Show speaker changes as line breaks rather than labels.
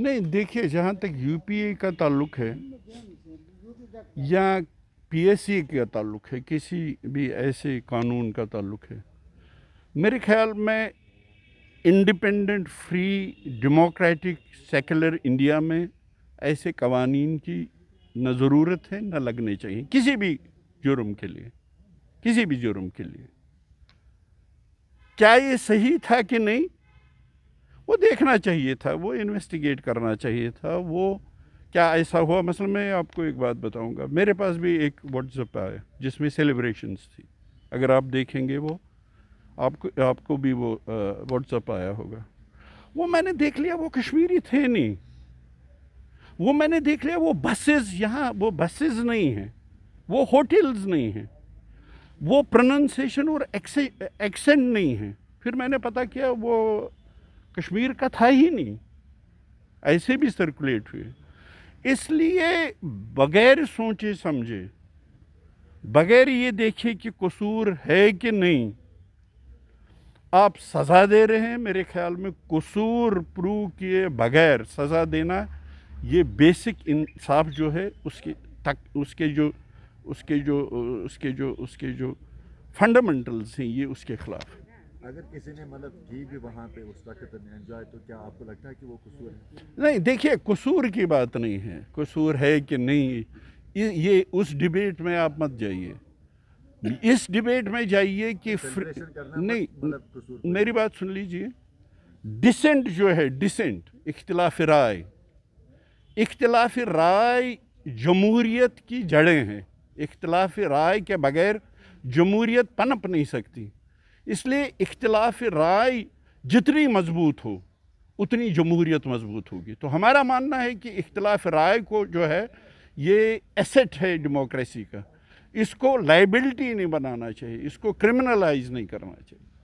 नहीं देखिए जहाँ तक यूपीए का ताल्लुक है या पीएससी का ताल्लुक है किसी भी ऐसे कानून का ताल्लुक है मेरे ख्याल में independent free democratic secular India में ऐसे कवानीन की न ज़रूरत है न लगने चाहिए किसी भी जुर्म के लिए किसी भी जुर्म के लिए क्या ये सही था कि नहीं वो देखना चाहिए था वो इन्वेस्टिगेट करना चाहिए था वो क्या ऐसा हुआ मसलन मैं आपको एक बात बताऊंगा मेरे पास भी एक व्हाट्सअप आया जिसमें सेलिब्रेशंस थी अगर आप देखेंगे वो आपको आपको भी वो व्हाट्सअप आया होगा वो मैंने देख लिया वो कश्मीरी थे नहीं वो मैंने देख लिया वो बसेस यहाँ वो बसेस नहीं हैं वो होटल्स नहीं हैं वो प्रोनंसिएशन और एक्सेंट नहीं है फिर मैंने पता किया वो कश्मीर का था ही नहीं ऐसे भी सर्कुलेट हुए इसलिए बगैर सोचे समझे बगैर ये देखे कि कसूर है कि नहीं आप सज़ा दे रहे हैं मेरे ख्याल में कसूर प्रूव किए बगैर सज़ा देना ये बेसिक इंसाफ जो है उसके तक उसके जो उसके जो उसके जो उसके जो फंडामेंटल्स हैं ये उसके ख़िलाफ़ है अगर किसी ने मतलब की भी वहाँ पे उस वक्त एंजॉय तो क्या आपको लगता है कि वो कसूर है नहीं देखिए कसूर की बात नहीं है कसूर है कि नहीं ये, उस डिबेट में आप मत जाइए इस डिबेट में जाइए कि मतलब नहीं मतलब मेरी बात सुन लीजिए डिसेंट जो है डिसेंट इख्तलाफ राय इख्तलाफ राय जमहूरीत की जड़ें हैं इख्तलाफ राय के बगैर जमहूरीत पनप नहीं सकती इसलिए इख्तलाफ राय जितनी मजबूत हो उतनी जमहूरीत मजबूत होगी तो हमारा मानना है कि इख्तलाफ राय को जो है ये एसेट है डेमोक्रेसी का इसको लाइबिलिटी नहीं बनाना चाहिए इसको क्रिमिनलाइज नहीं करना चाहिए